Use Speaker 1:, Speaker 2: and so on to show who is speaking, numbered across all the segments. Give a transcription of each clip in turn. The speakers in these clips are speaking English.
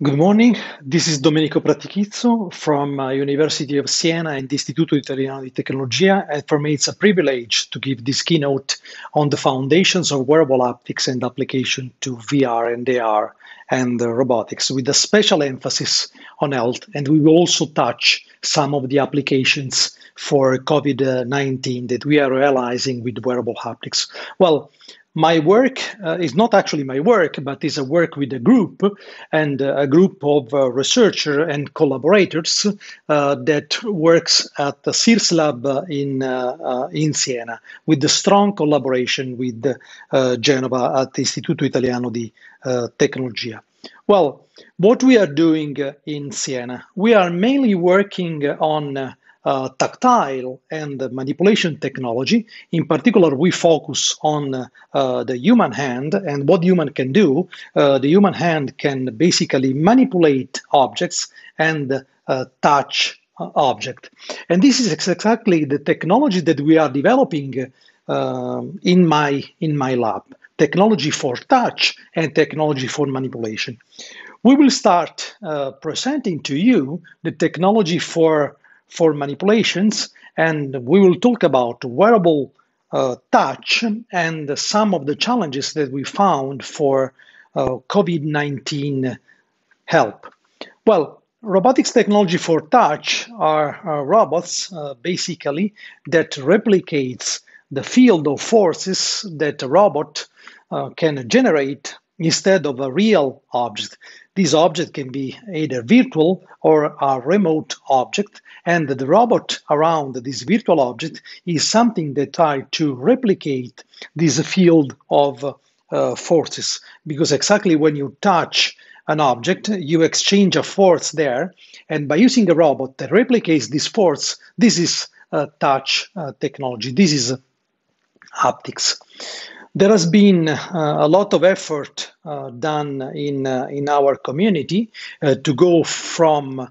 Speaker 1: Good morning. This is Domenico Pratichizzo from uh, University of Siena and Istituto Italiano di Tecnologia. And for me, it's a privilege to give this keynote on the foundations of wearable optics and application to VR and AR and uh, robotics, with a special emphasis on health. And we will also touch some of the applications for COVID 19 that we are realizing with wearable optics. Well, my work uh, is not actually my work, but is a work with a group and uh, a group of uh, researchers and collaborators uh, that works at the Sirs lab uh, in, uh, in Siena with the strong collaboration with Genova at the Istituto Italiano di Tecnologia. Well, what we are doing in Siena, we are mainly working on uh, tactile and manipulation technology. In particular, we focus on uh, the human hand and what human can do. Uh, the human hand can basically manipulate objects and uh, touch uh, object. And this is exactly the technology that we are developing um, in my in my lab. Technology for touch and technology for manipulation. We will start uh, presenting to you the technology for for manipulations. And we will talk about wearable uh, touch and some of the challenges that we found for uh, COVID 19 help. Well, robotics technology for touch are, uh, robots uh, basically that replicates the field of forces that a robot uh, can generate instead of a real object. These objects can be either virtual or a remote object, and the robot around this virtual object is something that tries to replicate this field of uh, forces, because exactly when you touch an object, you exchange a force there, and by using a robot that replicates this force, this is uh, touch uh, technology, this is uh, optics. There has been uh, a lot of effort uh, done in, uh, in our community to go from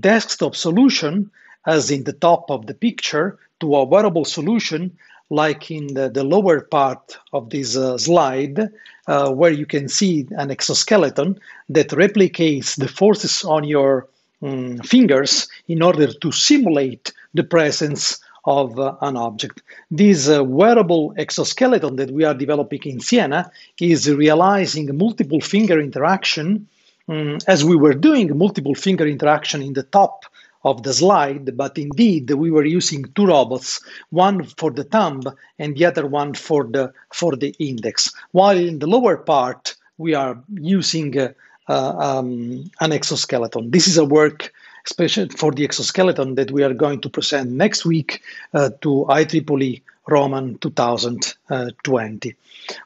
Speaker 1: desktop solution, as in the top of the picture, to a wearable solution like in the, the, lower part of this uh, slide, uh, where you can see an exoskeleton that replicates the forces on your um, fingers in order to simulate the presence of uh, an object. This uh, wearable exoskeleton that we are developing in Siena is realizing multiple finger interaction, um, as we were doing multiple finger interaction in the top of the slide, but indeed we were using two robots, one for the thumb and the other one for the, for the index. While in the lower part, we are using uh, uh um, an exoskeleton. This is a work especially for the exoskeleton that we are going to present next week uh, to IEEE Roman 2020.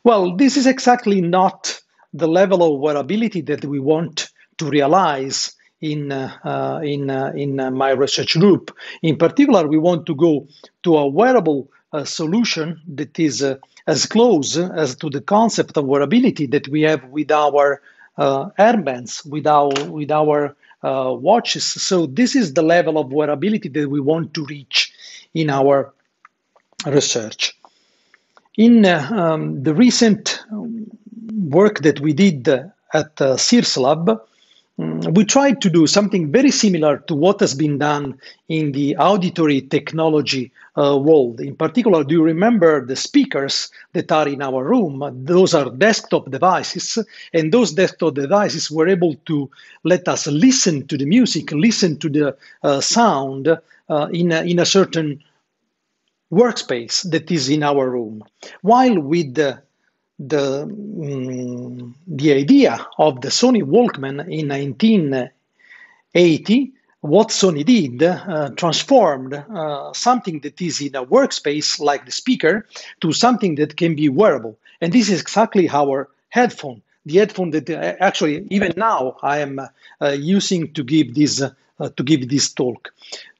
Speaker 1: Well, this is exactly not the level of wearability that we want to realize in uh, uh in uh, in uh, my research group. In particular, we want to go to a wearable uh, solution that is as close as to the concept of wearability that we have with our airbands, with our with our uh, watches. So this is the level of wearability that we want to reach in our research. In uh, um, the recent work that we did at uh, Lab, Mm, we tried to do something very similar to what has been done in the auditory technology uh, world. In particular, do you remember the speakers that are in our room? Those are desktop devices, and those desktop devices were able to let us listen to the music, listen to the uh, sound uh, in, a, in a certain workspace that is in our room. While with the the, mm, the idea of the Sony Walkman in 1980, what Sony did uh, transformed uh, something that is in a workspace like the speaker to something that can be wearable. And this is exactly our headphone, the headphone that uh, actually even now I am uh, uh, using to give this to give this talk.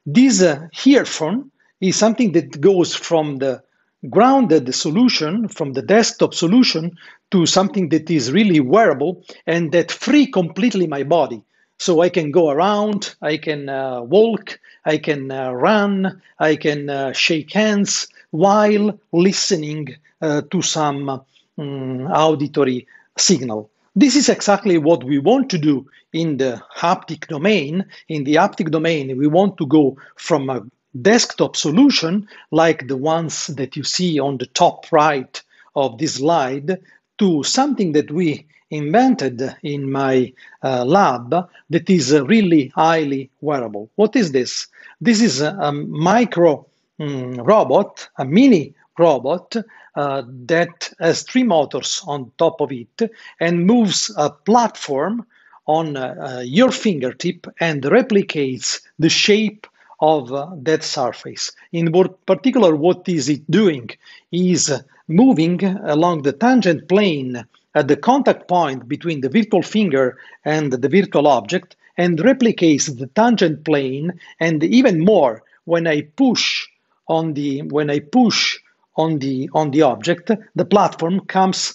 Speaker 1: This earphone is something that goes from the grounded the solution from the desktop solution to something that is really wearable and that free completely my body. So I can go around, I can uh, walk, I can uh, run, I can uh, shake hands while listening uh, to some um, auditory signal. This is exactly what we want to do in the haptic domain. In the haptic domain, we want to go from a desktop solution, like the ones that you see on the top right of this slide, to something that we invented in my uh, lab that is uh, really highly wearable. What is this? This is a, a micro um, robot, a mini robot uh, that has three motors on top of it and moves a platform on uh, uh, your fingertip and replicates the shape of that surface. In particular, what is it doing is moving along the tangent plane at the contact point between the virtual finger and the virtual object and replicates the tangent plane and even more when I push on the when I push on the on the object the platform comes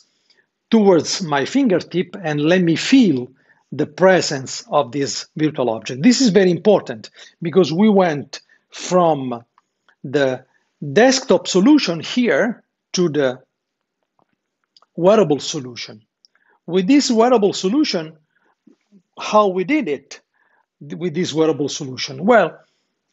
Speaker 1: towards my fingertip and let me feel the presence of this virtual object. This is very important because we went from the desktop solution here to the wearable solution. With this wearable solution, how we did it with this wearable solution? Well,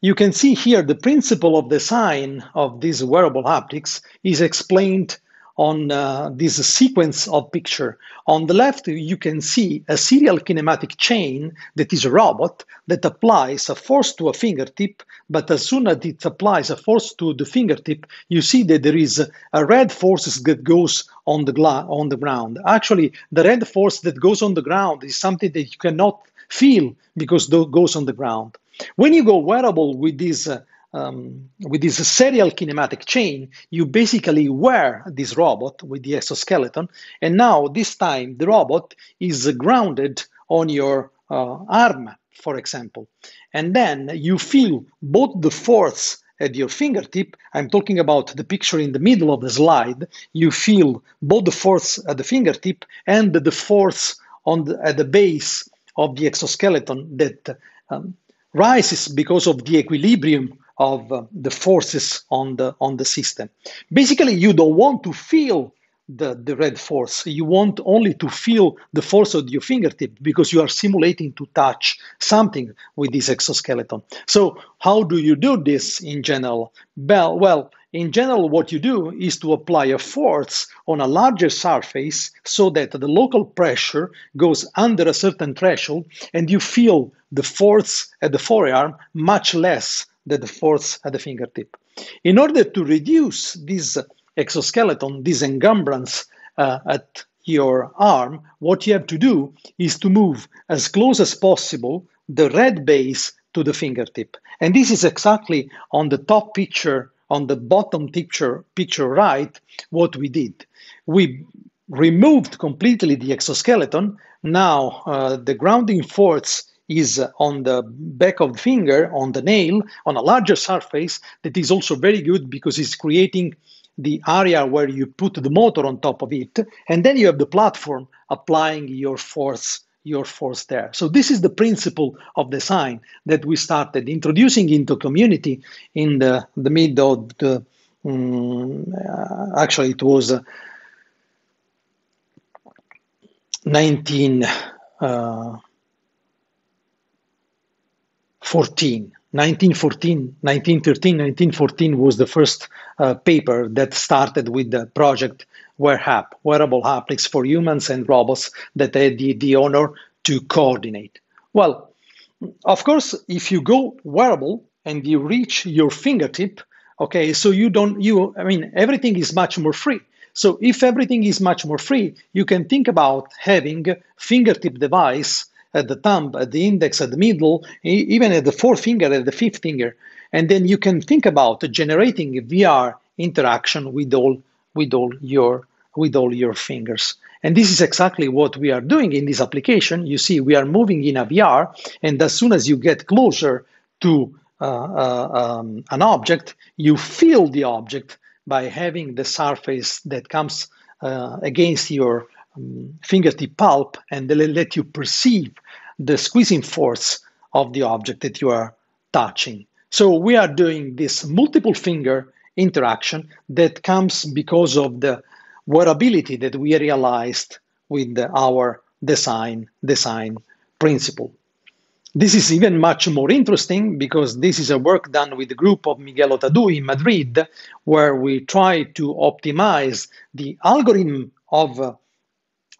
Speaker 1: you can see here the principle of design of these wearable optics is explained on uh, this sequence of picture. On the left, you can see a serial kinematic chain that is a robot that applies a force to a fingertip, but as soon as it applies a force to the fingertip, you see that there is a red force that goes on the, on the ground. Actually, the red force that goes on the ground is something that you cannot feel because it goes on the ground. When you go wearable with this uh, um, with this serial kinematic chain, you basically wear this robot with the exoskeleton, and now this time the robot is grounded on your uh, arm, for example. And then you feel both the force at your fingertip. I'm talking about the picture in the middle of the slide. You feel both the force at the fingertip and the force on the, at the base of the exoskeleton that um, rises because of the equilibrium of uh, the forces on the on the system. Basically, you don't want to feel the, the red force. You want only to feel the force of your fingertip because you are simulating to touch something with this exoskeleton. So how do you do this in general? Well, well in general, what you do is to apply a force on a larger surface so that the local pressure goes under a certain threshold and you feel the force at the forearm much less that the force at the fingertip. In order to reduce this exoskeleton, this encumbrance uh, at your arm, what you have to do is to move as close as possible the red base to the fingertip. And this is exactly on the top picture, on the bottom picture, picture right, what we did. We removed completely the exoskeleton. Now uh, the grounding force is on the back of the finger, on the nail, on a larger surface that is also very good because it's creating the area where you put the motor on top of it, and then you have the platform applying your force your force there. So this is the principle of design that we started introducing into community in the, the mid of the, um, uh, actually it was uh, 19, uh, 14. 1914, 1913, 1914 was the first uh, paper that started with the project WearHAP, Wearable Haptics for Humans and Robots, that I had the, the honor to coordinate. Well, of course, if you go wearable and you reach your fingertip, okay, so you don't, you, I mean, everything is much more free. So if everything is much more free, you can think about having fingertip device at the thumb, at the index, at the middle, even at the fourth finger, at the fifth finger. And then you can think about generating VR interaction with all, with all, your, with all your fingers. And this is exactly what we are doing in this application. You see, we are moving in a VR, and as soon as you get closer to uh, uh, um, an object, you feel the object by having the surface that comes uh, against your um, fingertip pulp and let you perceive the squeezing force of the object that you are touching. So we are doing this multiple finger interaction that comes because of the wearability that we realized with our design design principle. This is even much more interesting because this is a work done with the group of Miguel Otadu in Madrid, where we try to optimize the algorithm of uh,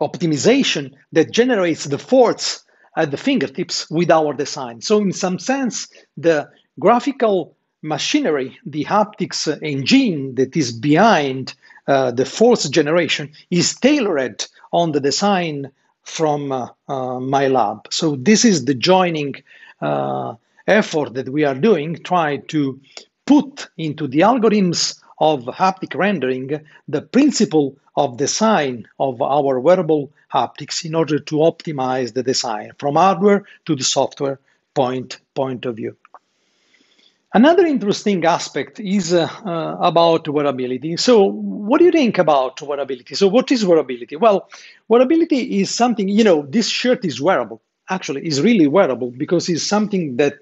Speaker 1: optimization that generates the force at the fingertips with our design. So, in some sense, the graphical machinery, the haptics engine that is behind uh, the fourth generation, is tailored on the design from uh, uh, my lab. So, this is the joining uh, effort that we are doing, try to put into the algorithms of haptic rendering the principle of design of our wearable haptics in order to optimize the design from hardware to the software point, point of view. Another interesting aspect is uh, uh, about wearability. So, what do you think about wearability? So, what is wearability? Well, wearability is something, you know, this shirt is wearable, actually, is really wearable because it's something that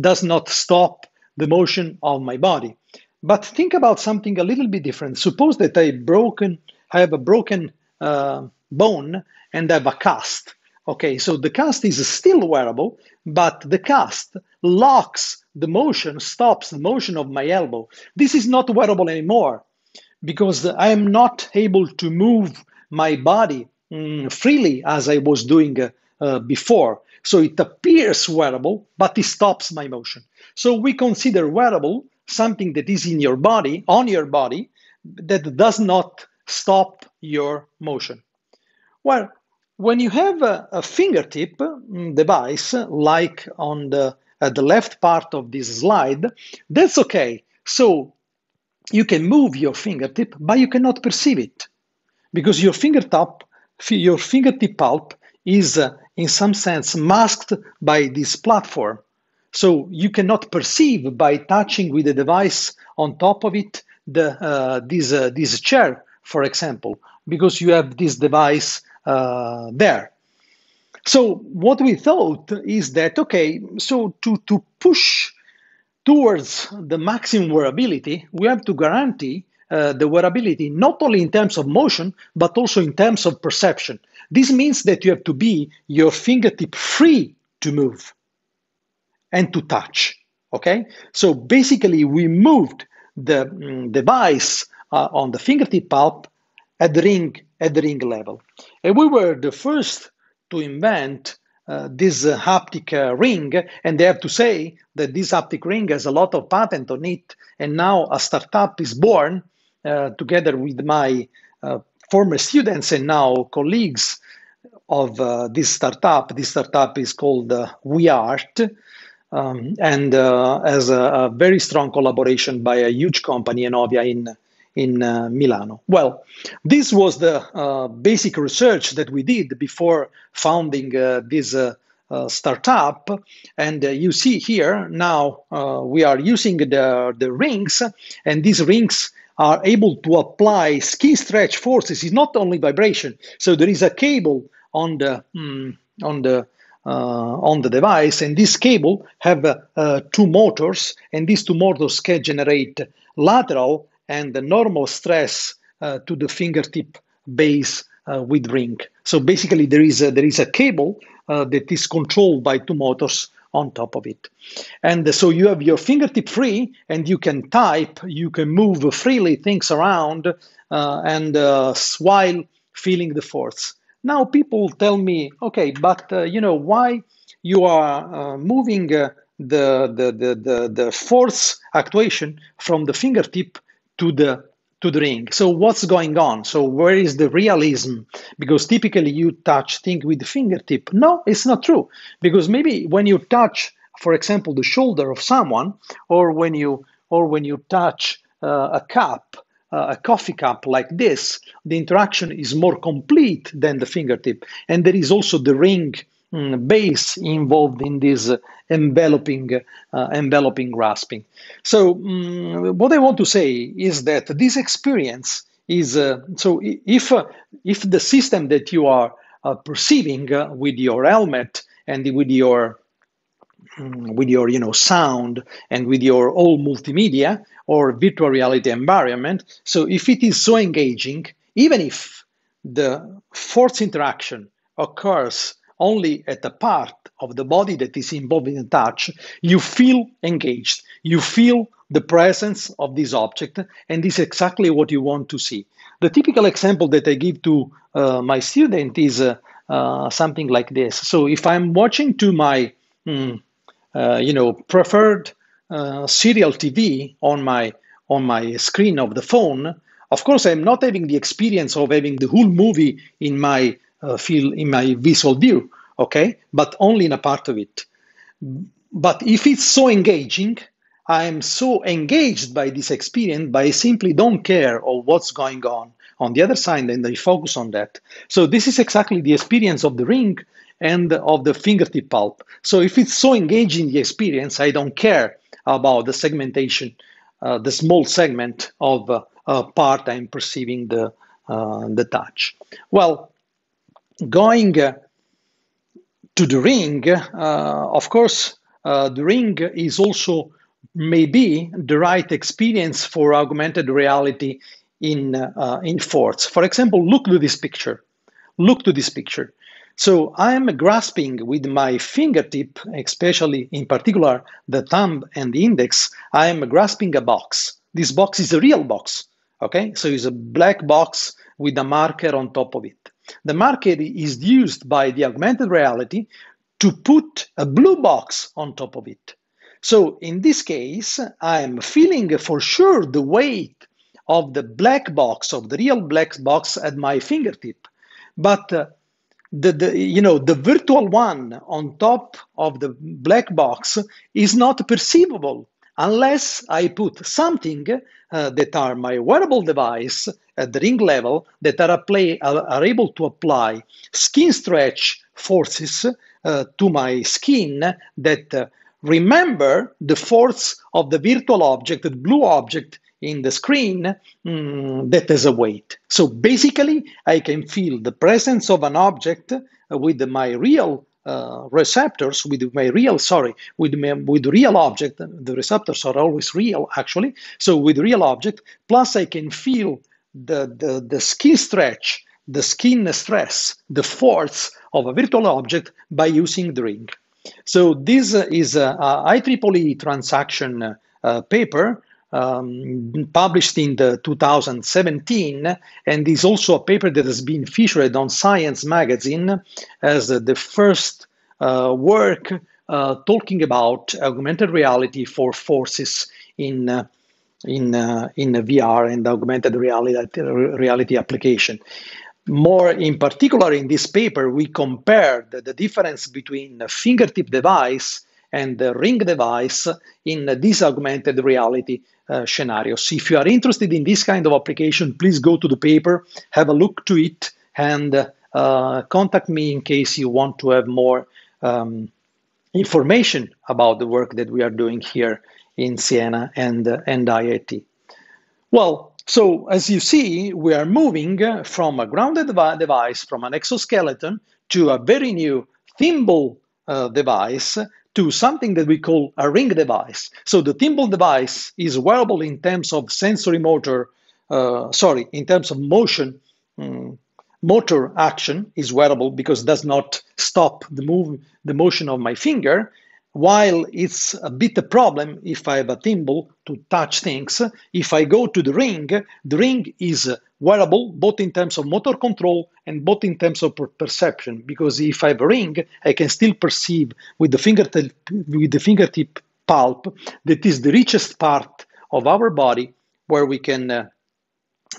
Speaker 1: does not stop the motion of my body. But think about something a little bit different. Suppose that I broken I have a broken uh, bone and I have a cast. Okay, so the cast is still wearable, but the cast locks the motion, stops the motion of my elbow. This is not wearable anymore because I am not able to move my body mm, freely as I was doing uh, uh, before. So it appears wearable, but it stops my motion. So we consider wearable something that is in your body, on your body, that does not stop your motion? Well, when you have a, a fingertip mm, device, like on the, at the left part of this slide, that's okay. So you can move your fingertip, but you cannot perceive it because your fingertip, your fingertip pulp is uh, in some sense masked by this platform. So you cannot perceive by touching with the device on top of it the, uh, this, uh, this chair for example, because you have this device uh, there. So what we thought is that, okay, so to, to push towards the maximum wearability, we have to guarantee uh, the wearability not only in terms of motion, but also in terms of perception. This means that you have to be your fingertip free to move and to touch, okay? So basically we moved the mm, device uh, on the fingertip pulp at the ring at the ring level. And we were the first to invent uh, this uh, haptic uh, ring, and they have to say that this haptic ring has a lot of patent on it. And now a startup is born uh, together with my uh, former students and now colleagues of uh, this startup. This startup is called WeArt. Um, and has a, a, very strong collaboration by a huge company, Enovia, in in uh, Milano. Well, this was the uh, basic research that we did before founding uh, this uh, uh, startup. And uh, you see here now we are using the, the rings, and these rings are able to apply skin stretch forces. It's not only vibration. So there is a cable on the mm, on the uh, on the device and this cable have uh, uh, two motors and these two motors can generate lateral and the normal stress uh, to the fingertip base uh, with ring. So basically, there is a, there is a cable uh, that is controlled by two motors on top of it. And so you have your fingertip free, and you can type, you can move freely things around, uh, and uh, while feeling the force. Now people tell me, okay, but uh, you know why you are moving the, the, the, the, the force actuation from the fingertip to the to the ring. So what's going on? So where is the realism? Because typically you touch things with the fingertip. No, it's not true. Because maybe when you touch, for example, the shoulder of someone, or when you or when you touch uh, a cup, uh, a coffee cup like this, the interaction is more complete than the fingertip. And there is also the ring Mm, base involved in this uh, enveloping uh, enveloping grasping so um, what i want to say is that this experience is uh, so if uh, if the system that you are uh, perceiving uh, with your helmet and with your mm, with your you know sound and with your all multimedia or virtual reality environment so if it is so engaging even if the force interaction occurs only at the part of the body that is involved in touch, you feel engaged. You feel the presence of this object, and this is exactly what you want to see. The typical example that I give to uh, my student is uh, uh, something like this. So if I'm watching to my, mm, uh, you know, preferred uh, serial TV on my on my screen of the phone, of course, I'm not having the experience of having the whole movie in my uh, field in my visual view, okay? But only in a part of it. But if it's so engaging, I am so engaged by this experience, but I simply don't care of what's going on on the other side, and I focus on that. So this is exactly the experience of the ring and of the fingertip pulp. So if it's so engaging the experience, I don't care about the segmentation, uh, the small segment of uh, uh, part I'm perceiving the uh, the touch. Well, going uh, to the ring, uh, of course, uh, the ring is also maybe the right experience for augmented reality in in forts. For example, look to this picture. Look to this picture. So I am grasping with my fingertip, especially in particular the thumb and the index, I am grasping a box. This box is a real box, okay? So it's a black box with a marker on top of it. The market is used by the augmented reality to put a blue box on top of it. So in this case, I'm feeling for sure the weight of the black box, of the real black box at my fingertip. But uh, the, the, you know, the virtual one on top of the black box is not perceivable unless I put something uh, that are my wearable device at the ring level that are, apply, are, are able to apply skin stretch forces uh, to my skin that uh, remember the force of the virtual object, the blue object in the screen um, that has a weight. So basically, I can feel the presence of an object with my real uh, receptors with my real sorry with my, with real object the receptors are always real actually so with real object plus i can feel the the, the skin stretch the skin stress the force of a virtual object by using the ring so this is a, a IEEE transaction uh, paper um, published in the 2017 and is also a paper that has been featured on Science magazine as uh, the first uh, work uh, talking about augmented reality for forces in uh, in uh, in VR and augmented reality reality application. More in particular, in this paper, we compared the difference between fingertip device and the Ring device in this augmented reality uh, scenarios. If you are interested in this kind of application, please go to the paper, have a look to it, and uh, contact me in case you want to have more um, information about the work that we are doing here in Siena and, uh, and IIT. Well, so as you see, we are moving from a grounded device, from an exoskeleton, to a very new thimble uh, device to something that we call a ring device. So the thimble device is wearable in terms of sensory motor, uh, sorry, in terms of motion, um, motor action is wearable because it does not stop the move, the motion of my finger, while it's a bit a problem if I have a thimble to touch things, if I go to the ring, the ring is wearable both in terms of motor control and both in terms of per perception. Because if I have a ring, I can still perceive with the fingertip, with the fingertip pulp that is the richest part of our body where we can uh,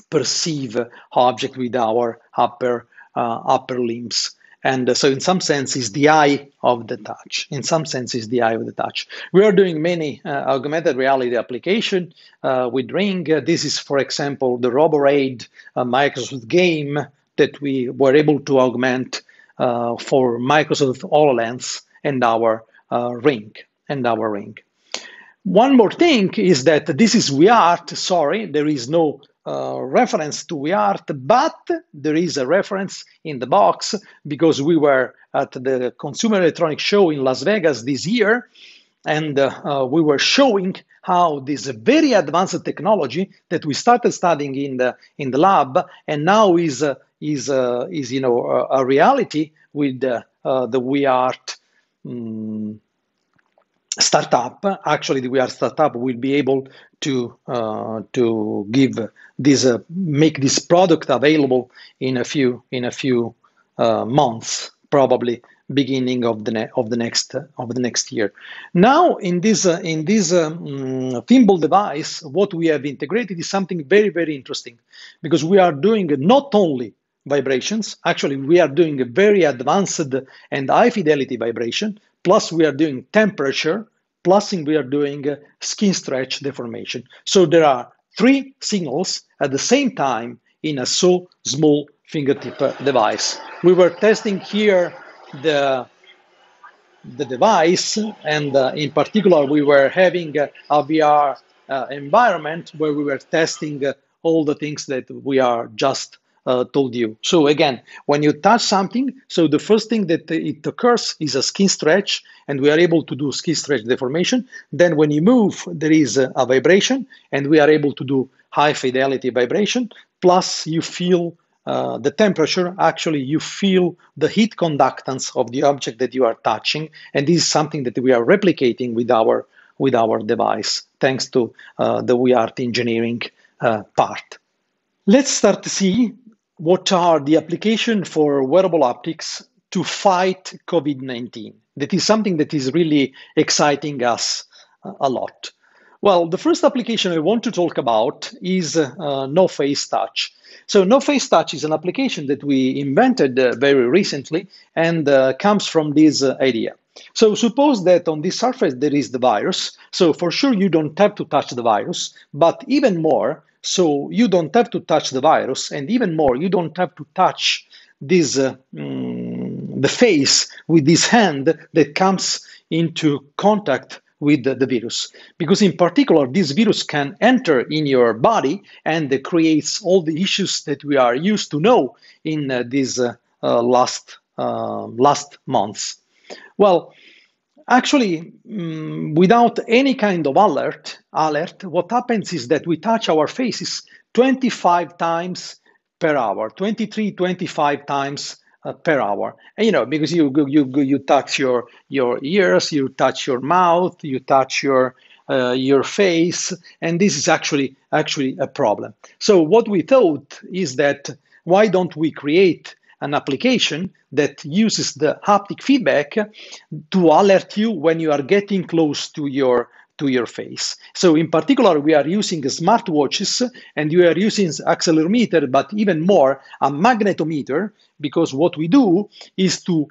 Speaker 1: perceive object with our upper uh, upper limbs. And uh, so, in some sense, is the eye of the touch. In some sense, is the eye of the touch. We are doing many uh, augmented reality application uh, with Ring. Uh, this is, for example, the RoboRaid uh, Microsoft game that we were able to augment uh, for Microsoft HoloLens and our Ring and our Ring. One more thing is that this is we are Sorry, there is no uh, reference to WeArt, but there is a reference in the box because we were at the Consumer Electronics Show in Las Vegas this year, and uh, uh we were showing how this very advanced technology that we started studying in the in the lab and now is uh, is is you know a, a reality with the WeArt. Um, mm, startup actually the we are startup will be able to uh, to give this uh, make this product available in a few in a few uh, months probably beginning of the ne- of the next of the next year now in this uh, in this um, thimble device what we have integrated is something very very interesting because we are doing not only vibrations actually we are doing a very advanced and high fidelity vibration plus we are doing temperature, plus we are doing uh, skin stretch deformation. So there are three signals at the same time in a so small fingertip uh, device. We were testing here the the device and uh, in particular we were having uh, a VR uh, environment where we were testing all the things that we are just uh, told you. So again, when you touch something, so the first thing that it occurs is a skin stretch, and we are able to do skin stretch deformation. Then when you move, there is a, a vibration, and we are able to do high fidelity vibration. Plus, you feel uh, the temperature. Actually, you feel the heat conductance of the object that you are touching, and this is something that we are replicating with our with our device, thanks to uh, the We Art engineering uh, part. Let's start to see what are the application for wearable optics to fight COVID-19? That is something that is really exciting us uh, a lot. Well, the first application I want to talk about is uh, No Face Touch. So, No Face Touch is an application that we invented uh, very recently and uh, comes from this uh, idea. So, suppose that on this surface there is the virus. So, for sure, you don't have to touch the virus, but even more, so you don't have to touch the virus, and even more, you don't have to touch this uh, mm, the face with this hand that comes into contact with the, virus. Because in particular, this virus can enter in your body and uh, creates all the issues that we are used to know in uh, these uh, uh, last uh, last months. Well, Actually, um, without any kind of alert, alert, what happens is that we touch our faces 25 times per hour, 23, 25 times uh, per hour. And, you know, because you, you, you touch your, your ears, you touch your mouth, you touch your, uh, your face, and this is actually, actually a problem. So what we thought is that why don't we create an application that uses the haptic feedback to alert you when you are getting close to your to your face. So in particular, we are using smartwatches and we are using accelerometer, but even more a magnetometer, because what we do is to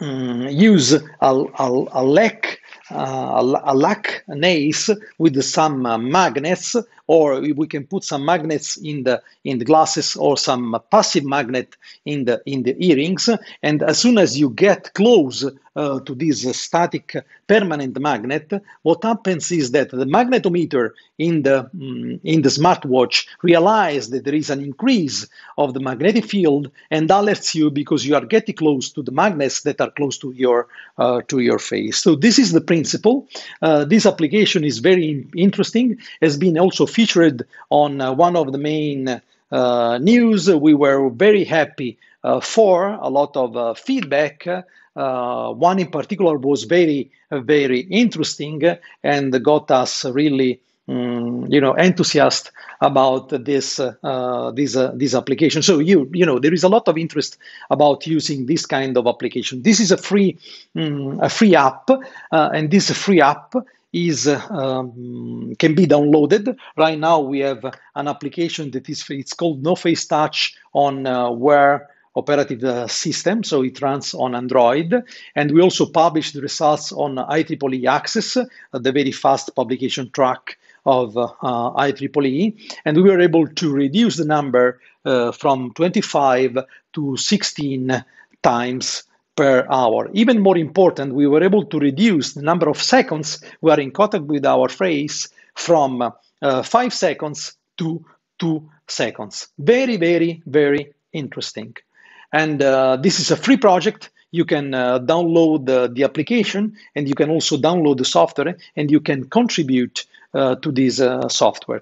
Speaker 1: um, use a, a, a lack uh, a lac nace with some uh, magnets or we can put some magnets in the in the glasses or some passive magnet in the in the earrings and as soon as you get close uh, to this uh, static permanent magnet what happens is that the magnetometer in the mm, in the smartwatch realizes that there is an increase of the magnetic field and alerts you because you are getting close to the magnets that are close to your uh, to your face so this is the principle uh, this application is very interesting has been also featured on uh, one of the main uh, news. We were very happy uh, for a lot of feedback. Uh, one in particular was very, very interesting and got us really, um, you know, enthusiastic about this uh, this uh, this application. So you you know there is a lot of interest about using this kind of application. This is a free um, a free app, and this free app is um, can be downloaded. Right now, we have an application that is it's called No Face Touch on uh, Wear operative uh, system, so it runs on Android. And we also published the results on IEEE Access, uh, the very fast publication track of uh, IEEE. And we were able to reduce the number uh, from 25 to 16 times per hour. Even more important, we were able to reduce the number of seconds we are in contact with our phrase from uh, five seconds to two seconds. Very, very, very interesting. And uh, this is a free project. You can uh, download the, the, application and you can also download the software and you can contribute uh, to this uh, software.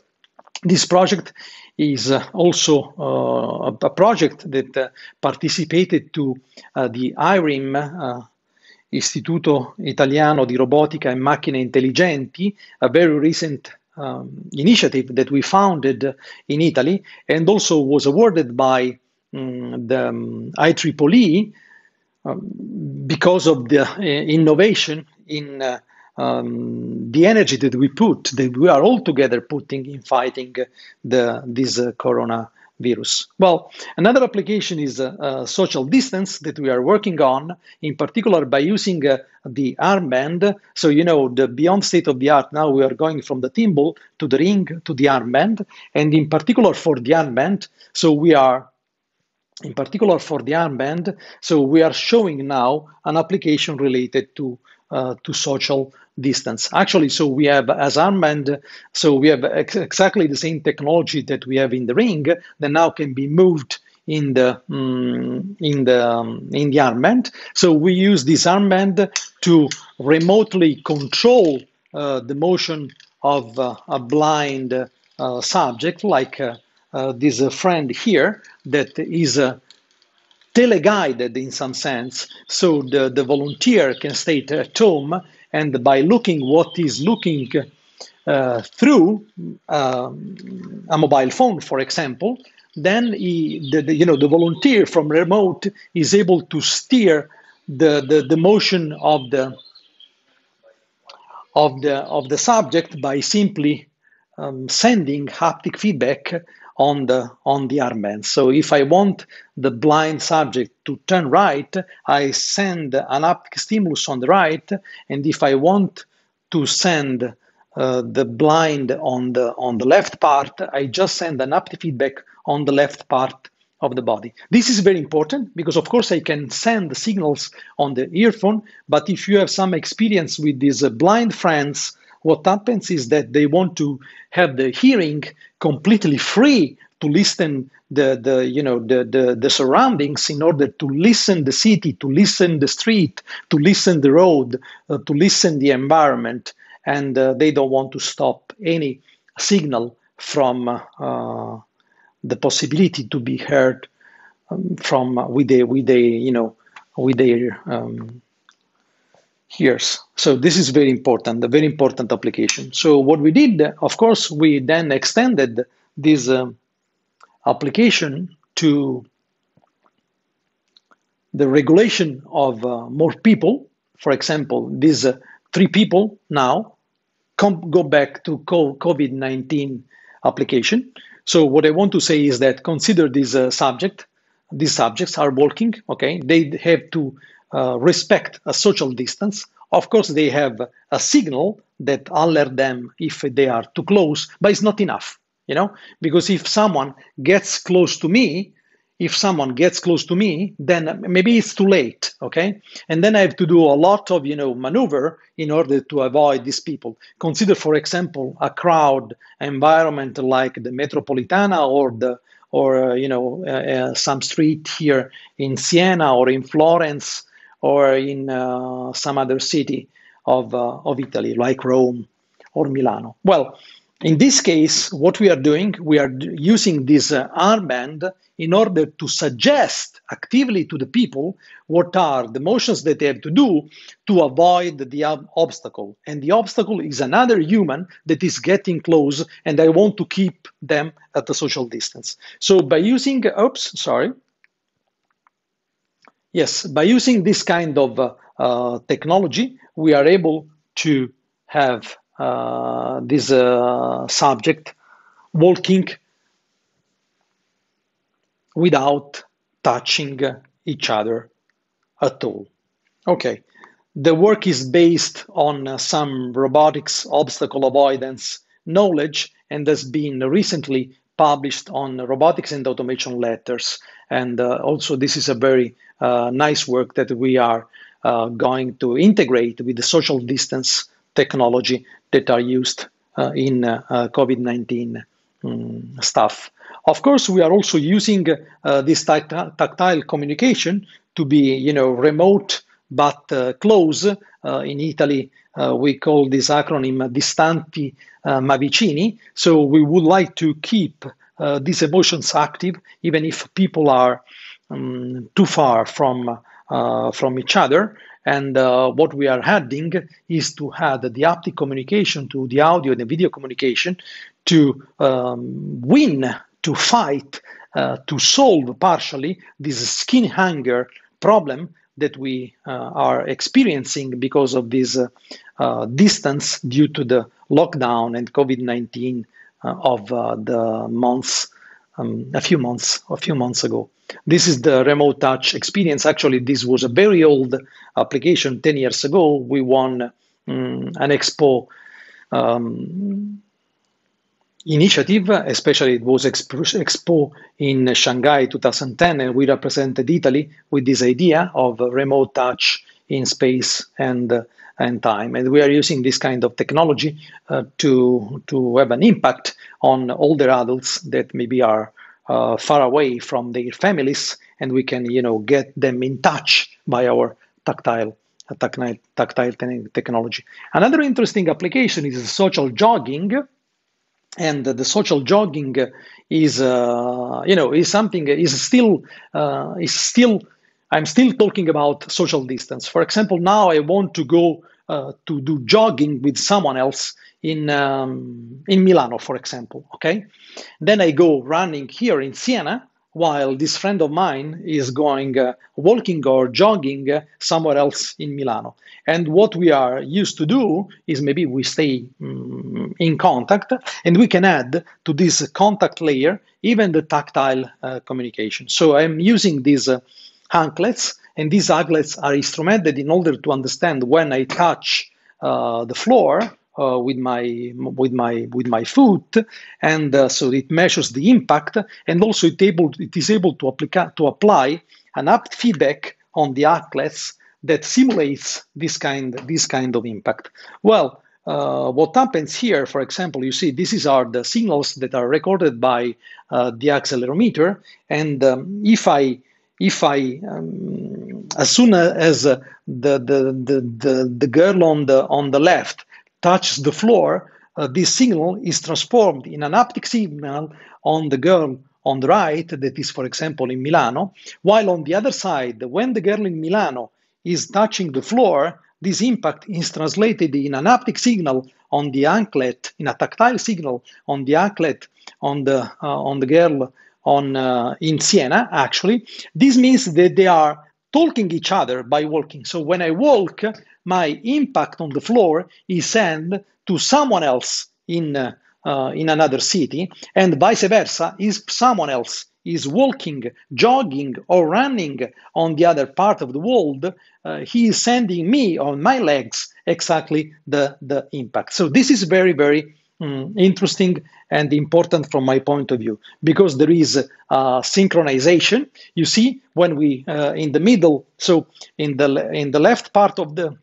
Speaker 1: This project is uh, also uh, a project that uh, participated to the IRIM Istituto Italiano di Robotica e Macchine Intelligenti, a very recent um, initiative that we founded in Italy and also was awarded by um, the um, IEEE uh, um, because of the uh, innovation in uh, um, the energy that we put, that we are all together putting in fighting the, this uh, coronavirus. Well, another application is uh, uh, social distance that we are working on, in particular by using uh, the armband. So, you know, the beyond state of the art now we are going from the thimble to the ring to the armband, and in particular for the armband, so we are in particular for the armband. So we are showing now an application related to uh, to social distance. Actually, so we have as armband, so we have ex exactly the same technology that we have in the ring that now can be moved in the um, in the um, in the armband. So we use this armband to remotely control uh, the motion of uh, a blind uh, subject, like uh, uh, this uh, friend here that is. Teleguided in some sense, so the, the volunteer can stay at home and by looking what is looking uh, through um, a mobile phone, for example, then he, the, the, you know the volunteer from remote is able to steer the, the, the motion of the of the of the subject by simply um, sending haptic feedback on the on the arm band. So if I want the blind subject to turn right, I send an optic stimulus on the right, and if I want to send uh, the blind on the on the left part, I just send an optic feedback on the left part of the body. This is very important because of course I can send the signals on the earphone, but if you have some experience with these uh, blind friends, what happens is that they want to have the hearing completely free to listen the, the you know the, the, the surroundings in order to listen the city to listen the street to listen the road uh, to listen the environment and uh, they don't want to stop any signal from uh, the possibility to be heard um, from uh, with a with a you know with their um, years. So this is very important, a very important application. So what we did, of course, we then extended this um, application to the regulation of uh, more people. For example, these uh, three people now go back to COVID-19 application. So what I want to say is that consider this uh, subject. These subjects are working, okay? They have to uh, respect a social distance. Of course, they have a signal that alert them if they are too close, but it's not enough, you know, because if someone gets close to me, if someone gets close to me, then maybe it's too late, okay? And then I have to do a lot of, you know, maneuver in order to avoid these people. Consider, for example, a crowd environment like the Metropolitana or the or uh, you know uh, uh, some street here in Siena or in Florence or in uh, some other city of, uh, of Italy, like Rome or Milano. Well, in this case, what we are doing, we are using this uh, armband in order to suggest actively to the people what are the motions that they have to do to avoid the ob obstacle. And the obstacle is another human that is getting close, and I want to keep them at a the social distance. So by using, oops, sorry, Yes, by using this kind of uh, technology, we are able to have uh, this uh, subject walking without touching each other at all. Okay, the work is based on uh, some robotics obstacle avoidance knowledge and has been recently published on robotics and automation letters and uh, also, this is a very uh, nice work that we are uh, going to integrate with the social distance technology that are used in COVID 19 um, stuff. Of course, we are also using this tactile communication to be, you know, remote but uh, close. Uh, in Italy, uh, we call this acronym distanti ma vicini. So we would like to keep uh, these emotions active, even if people are um, too far from uh, from each other. And uh, what we are adding is to add the optic communication to the audio and the video communication to um, win, to fight, uh, to solve partially this skin hunger problem that we uh, are experiencing because of this uh, distance due to the lockdown and COVID 19 uh, of uh, the months, um, a few months, a few months ago. This is the remote touch experience. Actually, this was a very old application. Ten years ago, we won um, an expo um, initiative, especially it was Expo in Shanghai 2010, and we represented Italy with this idea of remote touch in space and and time. And we are using this kind of technology uh, to, to have an impact on older adults that maybe are uh, far away from their families, and we can you know get them in touch by our tactile tactile, tactile technology. Another interesting application is social jogging. And the social jogging is, uh, you know, is something is still uh, is still I'm still talking about social distance. For example, now I want to go uh, to do jogging with someone else in um, in Milano, for example. Okay, then I go running here in Siena while this friend of mine is going uh, walking or jogging uh, somewhere else in Milano. And what we are used to do is maybe we stay um, in contact and we can add to this contact layer even the tactile uh, communication. So I'm using this uh, anklets, and these anklets are instrumented in order to understand when I touch uh, the floor uh, with my with my with my foot, and uh, so it measures the impact, and also it able it is able to apply to apply an apt feedback on the anklets that simulates this kind this kind of impact. Well. Uh, what happens here, for example, you see these are the signals that are recorded by uh, the accelerometer. And um, if I if I um, as soon as the, the, the, the, the girl on the on the left touches the floor, uh, this signal is transformed in an optic signal on the girl on the right, that is, for example, in Milano, while on the other side, when the girl in Milano is touching the floor, this impact is translated in an optic signal on the anklet, in a tactile signal on the anklet on the, uh, on the girl on uh, in Siena, actually. This means that they are talking each other by walking. So when I walk, my impact on the floor is sent to someone else in uh, uh, in another city, and vice versa. Is someone else is walking, jogging, or running on the other part of the world, uh, he is sending me on my legs exactly the the impact. So this is very very Mm, interesting and important from my point of view because there is synchronization. You see, when we uh, in the middle, so in the in the left part of the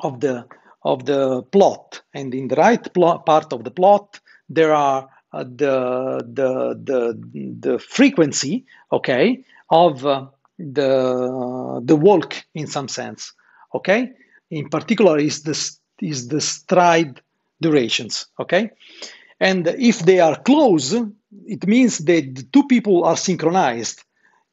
Speaker 1: of the of the plot and in the right part of the plot, there are uh, the the the the frequency, okay, of uh, the the walk in some sense, okay. In particular, is this is the stride durations, okay? And if they are close, it means that two people are synchronized.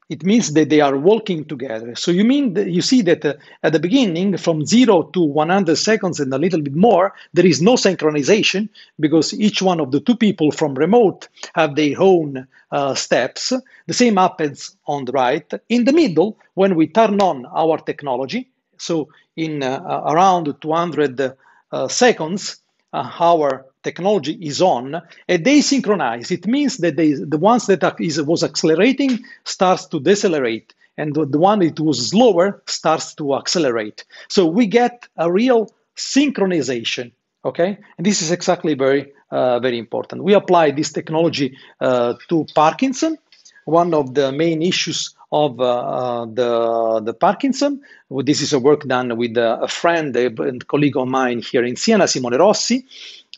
Speaker 1: It means that they are walking together. So you mean you see that uh, at the beginning, from zero to 100 seconds and a little bit more, there is no synchronization because each one of the two people from remote have their own uh, steps. The same happens on the right. In the middle, when we turn on our technology, so in uh, around 200 uh, seconds, uh, our technology is on, and they synchronize. It means that they, the ones that are, is, was accelerating starts to decelerate, and the one it was slower starts to accelerate. So we get a real synchronization. Okay, and this is exactly very uh, very important. We apply this technology uh, to Parkinson. One of the main issues of uh, the, the Parkinson. This is a work done with a friend and colleague of mine here in Siena, Simone Rossi.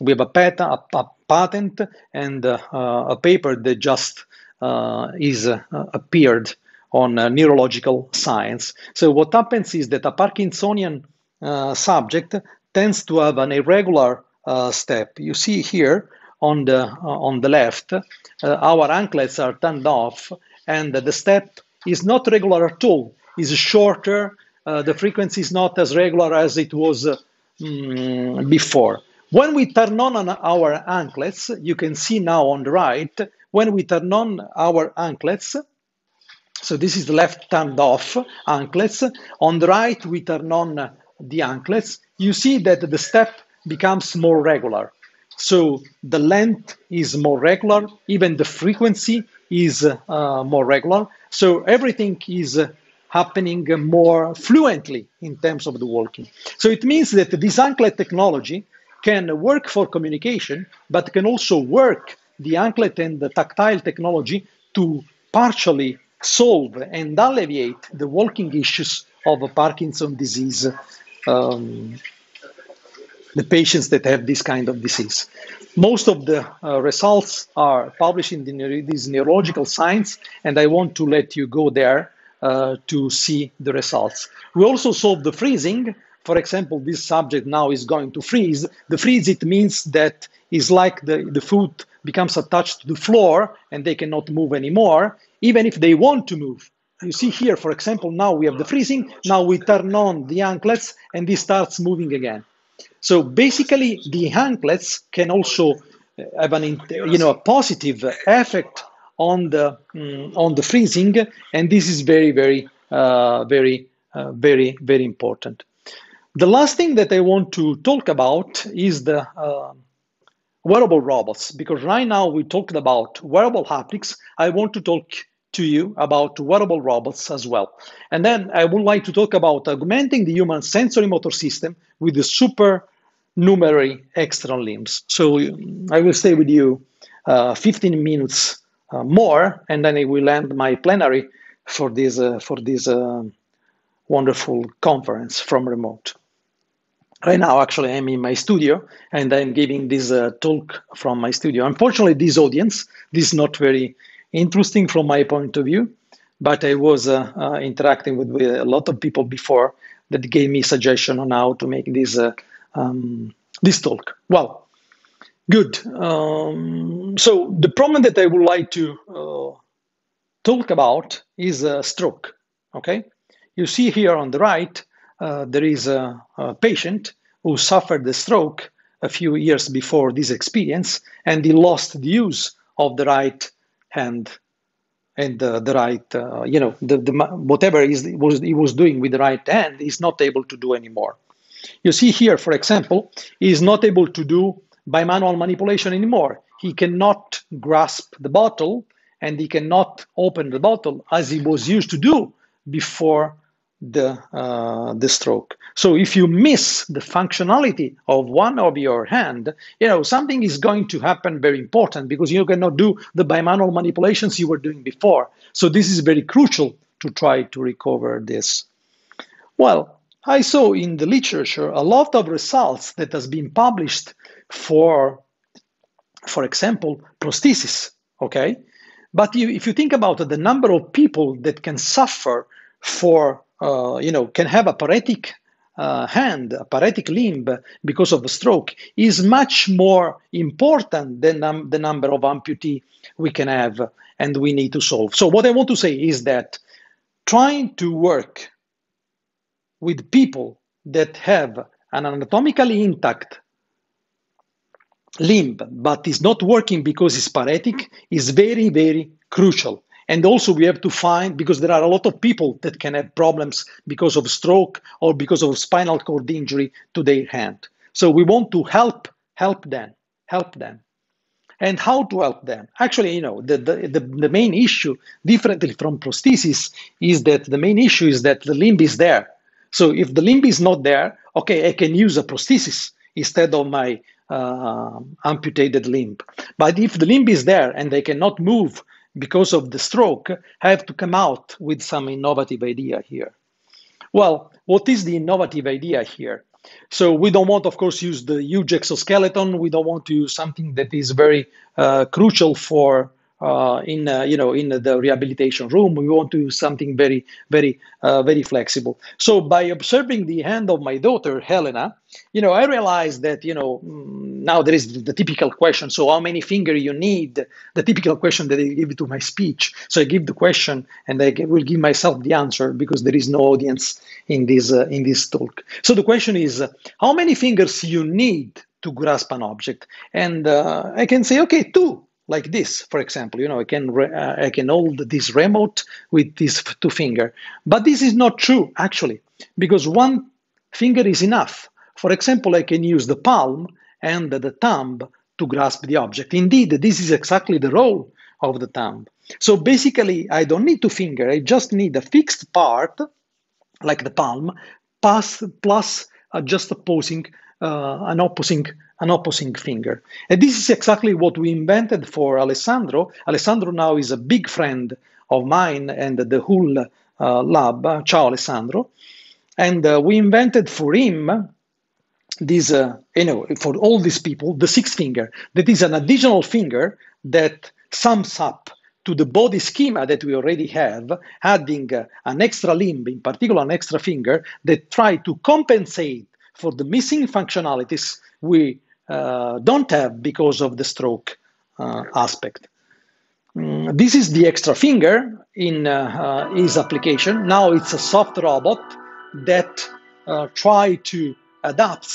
Speaker 1: We have a, pet, a, a patent and uh, a paper that just uh, is appeared on uh, neurological science. So what happens is that a Parkinsonian uh, subject tends to have an irregular uh, step. You see here on the on the left, our anklets are turned off, and the step is not regular at all. It's shorter. Uh, the frequency is not as regular as it was uh, mm, before. When we turn on our anklets, you can see now on the right, when we turn on our anklets, so this is the left turned off anklets. On the right, we turn on the anklets. You see that the step becomes more regular. So the length is more regular, even the frequency is uh, more regular. So everything is uh, happening more fluently in terms of the walking. So it means that this anklet technology can work for communication, but can also work the anklet and the tactile technology to partially solve and alleviate the walking issues of Parkinson's disease um, the patients that have this kind of disease. Most of the uh, results are published in the neuro- these neurological science, and I want to let you go there uh, to see the results. We also solve the freezing. For example, this subject now is going to freeze. The freeze, it means that is like the, the foot becomes attached to the floor and they cannot move anymore, even if they want to move. You see here, for example, now we have the freezing. Now we turn on the anklets and this starts moving again. So basically, the anklets can also uh, have an you know a positive effect on the mm, on the freezing, and this is very very uh, very uh, very very important. The last thing that I want to talk about is the uh, wearable robots because right now we talked about wearable haptics. I want to talk to you about wearable robots as well. And then I would like to talk about augmenting the human sensory motor system with the supernumerary external limbs. So I will stay with you uh, 15 minutes uh, more, and then I will end my plenary for this, uh, for this uh, wonderful conference from remote. Right now, actually, I'm in my studio and I'm giving this uh, talk from my studio. Unfortunately, this audience, this is not very interesting from my point of view. But I was uh, uh, interacting with, with, a lot of people before that gave me suggestion on how to make this uh, um, this talk. Well, good. Um, so the problem that I would like to uh, talk about is stroke. Okay, you see here on the right uh, there is a, a patient who suffered a stroke a few years before this experience and he lost the use of the right and and the, the right uh, you know the, the whatever was he was doing with the right hand he's not able to do anymore you see here for example he's not able to do by manual manipulation anymore he cannot grasp the bottle and he cannot open the bottle as he was used to do before the, uh, the stroke. So if you miss the functionality of one of your hand, you know, something is going to happen very important because you cannot do the bimanual manipulations you were doing before. So this is very crucial to try to recover this. Well, I saw in the literature a lot of results that has been published for, for example, prosthesis, okay? But if you think about the number of people that can suffer for uh, you know, can have a paretic uh, hand, a paretic limb because of a stroke is much more important than num the number of amputee we can have and we need to solve. So what I want to say is that trying to work with people that have an anatomically intact limb but is not working because it's paretic is very, very crucial. And also we have to find, because there are a lot of people that can have problems because of stroke or because of spinal cord injury to their hand. So we want to help, help them, help them. And how to help them? Actually, you know, the, the, the, the main issue, differently from prosthesis, is that the main issue is that the limb is there. So if the limb is not there, okay, I can use a prosthesis instead of my uh, um, amputated limb. But if the limb is there and they cannot move because of the stroke, have to come out with some innovative idea here. Well, what is the innovative idea here? So we don't want, of course, use the huge exoskeleton. We don't want to use something that is very uh, crucial for uh, in uh, you know in the rehabilitation room. We want to use something very very uh, very flexible. So by observing the hand of my daughter Helena, you know I realized that you know mm, now there is the typical question. So how many finger you need? The typical question that I give to my speech. So I give the question and I will give myself the answer because there is no audience in this uh, in this talk. So the question is how many fingers you need to grasp an object and uh, i can say okay two like this, for example. You know, I can uh, I can hold this remote with this two finger, but this is not true actually, because one finger is enough. For example, I can use the palm and the thumb to grasp the object. Indeed, this is exactly the role of the thumb. So basically, I don't need two finger. I just need a fixed part, like the palm, plus, plus uh, just opposing uh, an opposing an opposing finger. And this is exactly what we invented for Alessandro. Alessandro now is a big friend of mine and the whole uh, lab. ciao, Alessandro. And uh, we invented for him this, uh, you know, for all these people, the sixth finger. That is an additional finger that sums up to the body schema that we already have, adding uh, an extra limb, in particular an extra finger, that try to compensate for the missing functionalities we uh, don't have because of the stroke uh, aspect. Mm, this is the extra finger in uh, his application. Now it's a soft robot that uh, try to adapt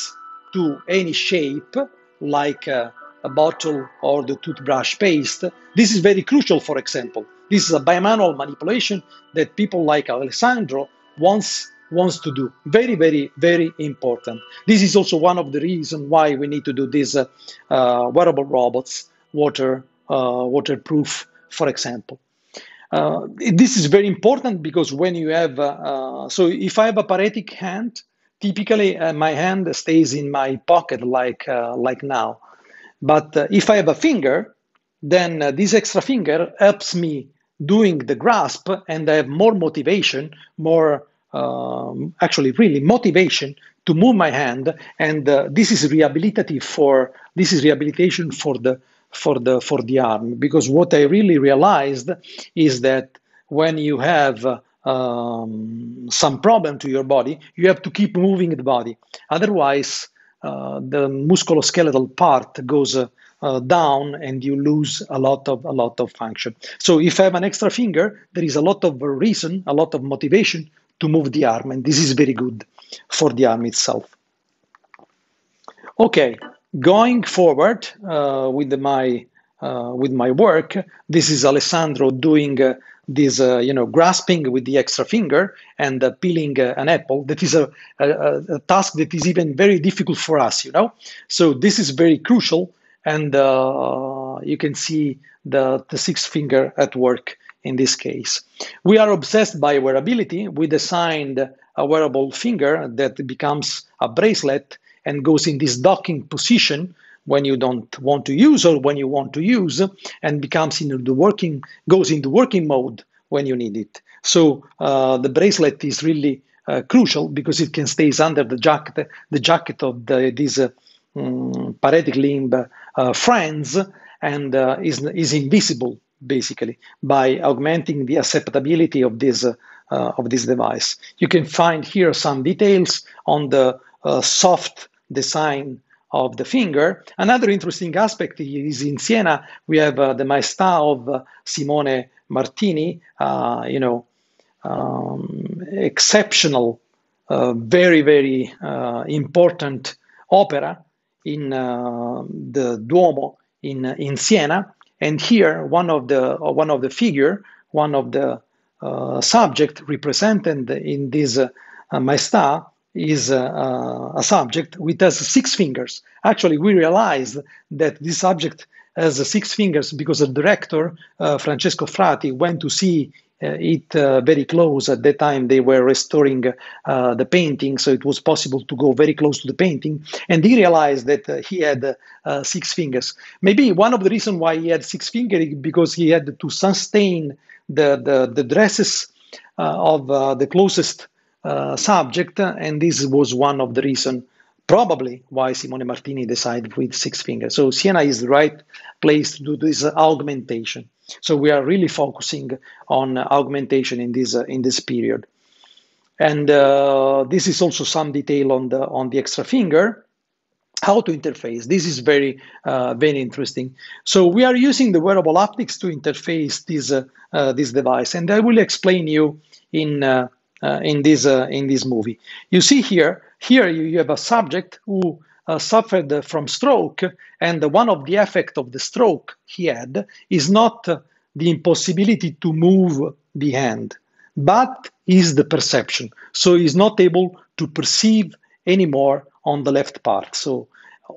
Speaker 1: to any shape like uh, a bottle or the toothbrush paste. This is very crucial, for example. This is a bimanual manipulation that people like Alessandro once wants to do. Very, very, very important. This is also one of the reasons why we need to do these uh, uh, wearable robots, water, uh, waterproof, for example. Uh, this is very important because when you have, uh, uh, so if I have a paretic hand, typically my hand stays in my pocket like, like now. But if I have a finger, then this extra finger helps me doing the grasp and I have more motivation, more um, actually really motivation to move my hand and uh, this is rehabilitative for this is rehabilitation for the for the for the arm because what i really realized is that when you have uh, um, some problem to your body you have to keep moving the body otherwise uh, the musculoskeletal part goes uh, uh, down and you lose a lot of a lot of function so if i have an extra finger there is a lot of reason a lot of motivation to move the arm, and this is very good for the arm itself. Okay, going forward uh, with the, my uh, with my work, this is Alessandro doing uh, this, uh, you know, grasping with the extra finger and uh, peeling uh, an apple. That is a, a, a, task that is even very difficult for us, you know. So this is very crucial, and you can see the, the sixth finger at work in this case. We are obsessed by wearability. We designed a wearable finger that becomes a bracelet and goes in this docking position when you don't want to use or when you want to use and becomes in the working goes into working mode when you need it so uh, the bracelet is really uh, crucial because it can stays under the jacket the jacket of the, these uh, um, limb uh, friends and uh, is, is invisible basically, by augmenting the acceptability of this, uh, of this device. You can find here some details on the uh, soft design of the finger. Another interesting aspect is in Siena, we have uh, the Maestà of uh, Simone Martini, you know, um, exceptional, very, very important opera in uh, the Duomo in, in Siena. And here, one of the uh, one of the figure, one of the uh, subject represented in this uh, uh maestà is uh, uh, a subject which has six fingers. Actually, we realized that this subject has six fingers because the director, Francesco Frati, went to see uh, it uh, very close. At that time, they were restoring uh, the painting, so it was possible to go very close to the painting. And he realized that he had six fingers. Maybe one of the reasons why he had six fingers because he had to sustain the, the, the dresses of the closest subject, and this was one of the reasons probably why Simone Martini decided with Six Fingers. So Siena is the right place to do this augmentation. So we are really focusing on augmentation in this uh, in this period, and uh, this is also some detail on the on the extra finger, how to interface. This is very uh, very interesting. So we are using the wearable optics to interface this uh, uh, this device, and I will explain you in uh, uh, in this uh, in this movie. You see here here you, you have a subject who uh, suffered from stroke, and one of the effect of the stroke he had is not the impossibility to move the hand, but is the perception. So he's not able to perceive anymore on the left part. So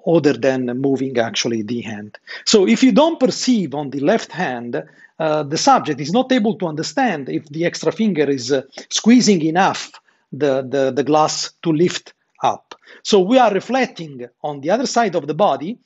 Speaker 1: other than moving actually the hand. So if you don't perceive on the left hand, uh, the subject is not able to understand if the extra finger is uh, squeezing enough the, the, the glass to lift up. So we are reflecting on the other side of the body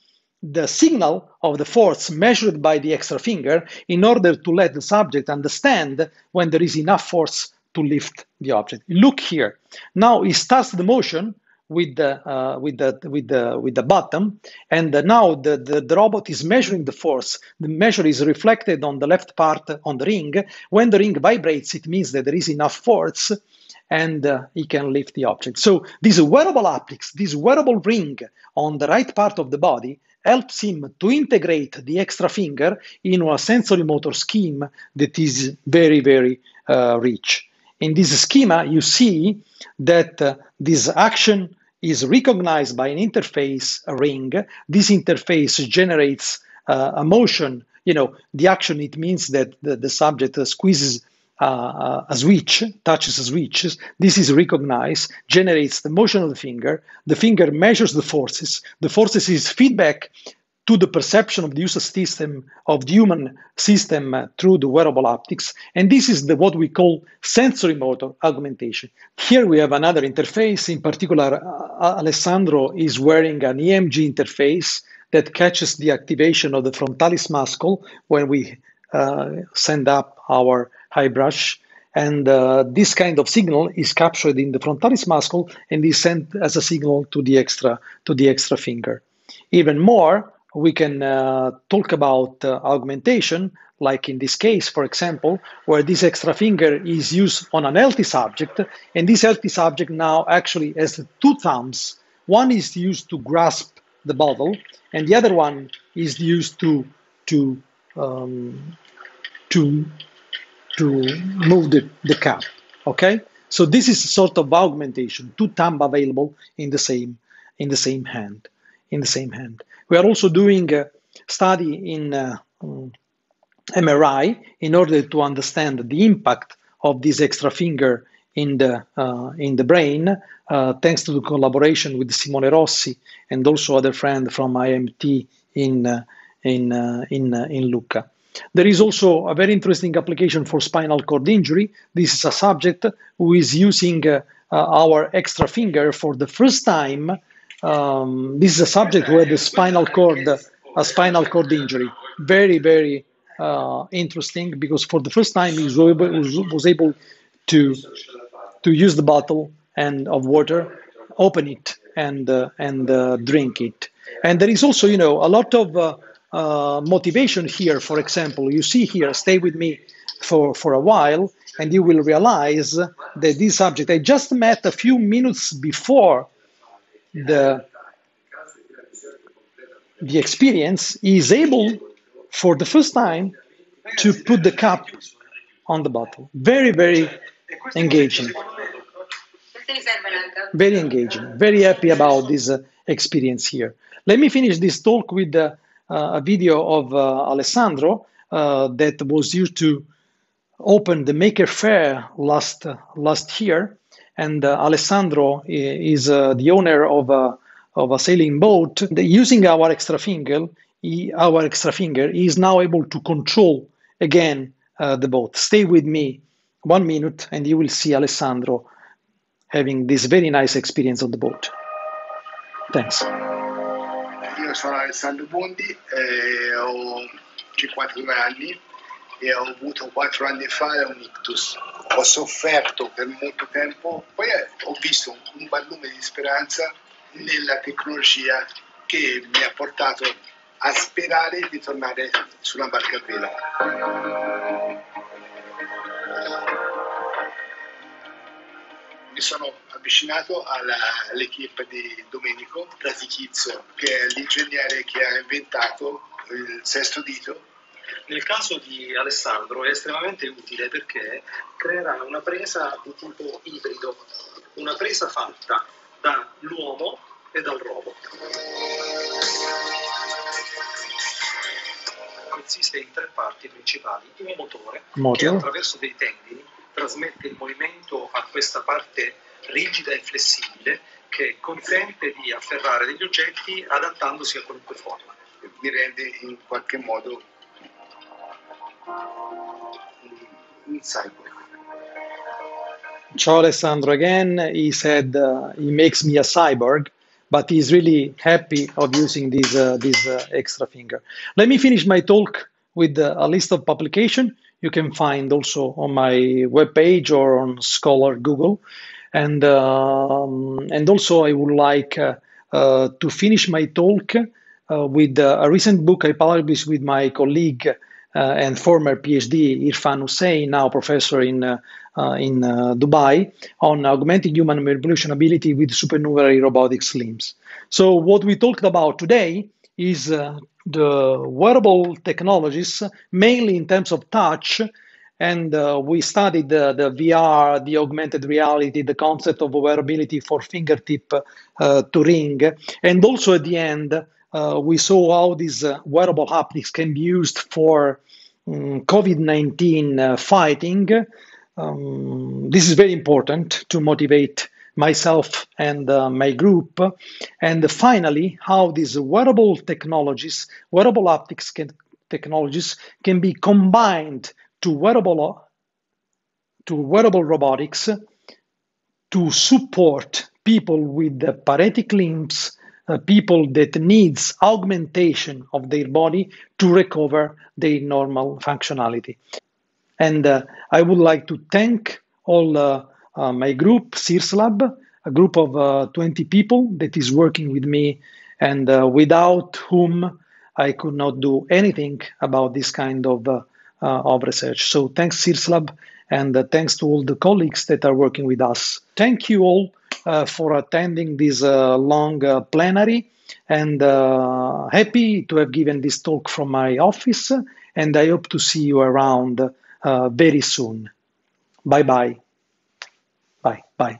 Speaker 1: the signal of the force measured by the extra finger in order to let the subject understand when there is enough force to lift the object. Look here. Now he starts the motion with the uh, with the with the with the bottom and uh, now the, the, the robot is measuring the force the measure is reflected on the left part on the ring when the ring vibrates it means that there is enough force and uh, he can lift the object so this wearable optics this wearable ring on the right part of the body helps him to integrate the extra finger into a sensory motor scheme that is very very uh, rich in this schema, you see that uh, this action is recognized by an interface ring. This interface generates uh, a motion. You know, the action, it means that the, the subject squeezes uh, uh a switch, touches a switch. This is recognized, generates the motion of the finger. The finger measures the forces. The forces is feedback to the perception of the user system of the human system uh, through the wearable optics and this is the what we call sensory motor augmentation here we have another interface in particular uh, alessandro is wearing an emg interface that catches the activation of the frontalis muscle when we uh, send up our high brush and uh, this kind of signal is captured in the frontalis muscle and is sent as a signal to the extra to the extra finger even more we can uh, talk about uh, augmentation, like in this case, for example, where this extra finger is used on an healthy subject, and this healthy subject now actually has two thumbs. One is used to grasp the bottle, and the other one is used to to um, to to move the, the cap. Okay, so this is sort of augmentation, two thumb available in the same in the same hand in the same hand. We are also doing a study in uh, MRI um, in order to understand the impact of this extra finger in the uh, in the brain, uh, thanks to the collaboration with Simone Rossi and also other friend from IMT in uh, in uh, in uh, in Lucca. There is also a very interesting application for spinal cord injury. This is a subject who is using uh, our extra finger for the first time um, this is a subject where the spinal cord, a spinal cord injury, very, very uh, interesting because for the first time he was able, was able to to use the bottle and of water, open it and uh, and uh, drink it. And there is also, you know, a lot of uh, uh, motivation here. For example, you see here, stay with me for for a while, and you will realize that this subject I just met a few minutes before the the experience is able for the first time to put the cup on the bottle. Very, very engaging. Very engaging. Very happy about this uh, experience here. Let me finish this talk with uh, uh, a video of uh, Alessandro uh, that was used to open the Maker Fair last uh, last year and uh, Alessandro eh, is uh, the owner of a, of a sailing boat. Using our extra finger, he, our extra finger, he is now able to control again uh, the boat. Stay with me one minute, and you will see Alessandro having this very nice experience on the boat. Thanks. Io sono Alessandro Bondi, eh, ho 52 anni. e ho avuto quattro anni fa un ictus. Ho sofferto per molto tempo, poi eh, ho visto un bel di speranza nella tecnologia che mi ha portato a sperare di tornare sulla barca a vela. Mi sono avvicinato all'equipe di Domenico Pratichizzo, che è l'ingegnere che ha inventato il sesto dito nel caso di Alessandro è estremamente utile perché creerà una presa di tipo ibrido, una presa fatta dall'uomo e dal robot. Consiste in tre parti principali, un motore, motore. che attraverso dei tendini trasmette il movimento a questa parte rigida e flessibile che consente di afferrare degli oggetti adattandosi a qualunque forma. Mi rende in qualche modo he sighed. Ciao Alessandro again. He said uh, he makes me a cyborg, but he's really happy of using this uh, this uh, extra finger. Let me finish my talk with uh, a list of publication you can find also on my webpage or on Scholar Google, and um, and also I would like uh, uh, to finish my talk with a recent book I published with my colleague. Uh, and former PhD Irfan Hussein, now professor in, uh, uh, in Dubai, on augmenting human manipulation ability with supernumerary robotic limbs. So what we talked about today is the wearable technologies, mainly in terms of touch, and uh, we studied the, the, VR, the augmented reality, the concept of wearability for fingertip uh, to ring, and also at the end uh, we saw how these uh, wearable haptics can be used for um, COVID 19 uh, fighting. Um, this is very important to motivate myself and uh, my group. And finally, how these wearable technologies, wearable optics can, technologies, can be combined to wearable, to wearable robotics to support people with the paretic limbs uh, people that needs augmentation of their body to recover their normal functionality. And uh, I would like to thank all uh, uh my group, SirsLab, a group of uh, 20 people that is working with me and uh, without whom I could not do anything about this kind of, of research. So thanks SirsLab, and thanks to all the colleagues that are working with us. Thank you all uh, for attending this uh, long uh, plenary and happy to have given this talk from my office and I hope to see you around very soon. Bye-bye. Bye. Bye.